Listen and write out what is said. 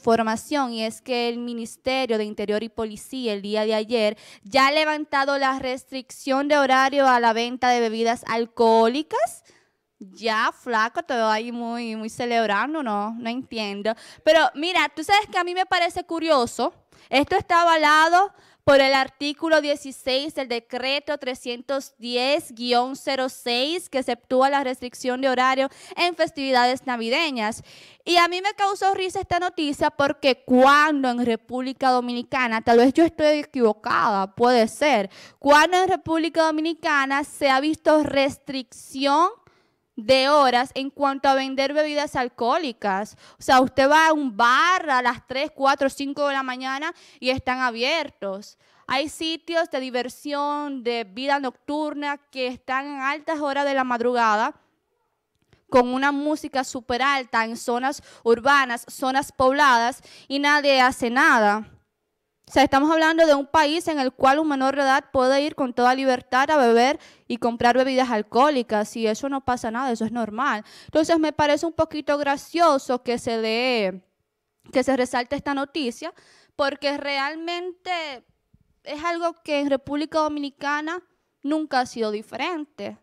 formación y es que el Ministerio de Interior y Policía el día de ayer ya ha levantado la restricción de horario a la venta de bebidas alcohólicas. Ya, flaco, todo ahí muy, muy celebrando, no, no entiendo. Pero mira, tú sabes que a mí me parece curioso. Esto está avalado por el artículo 16 del decreto 310-06 que exceptúa la restricción de horario en festividades navideñas. Y a mí me causó risa esta noticia porque cuando en República Dominicana, tal vez yo estoy equivocada, puede ser, cuando en República Dominicana se ha visto restricción de horas en cuanto a vender bebidas alcohólicas. O sea, usted va a un bar a las 3, 4, 5 de la mañana y están abiertos. Hay sitios de diversión, de vida nocturna que están en altas horas de la madrugada con una música súper alta en zonas urbanas, zonas pobladas y nadie hace nada. O sea, estamos hablando de un país en el cual un menor de edad puede ir con toda libertad a beber y comprar bebidas alcohólicas y eso no pasa nada, eso es normal. Entonces me parece un poquito gracioso que se dé, que se resalte esta noticia porque realmente es algo que en República Dominicana nunca ha sido diferente.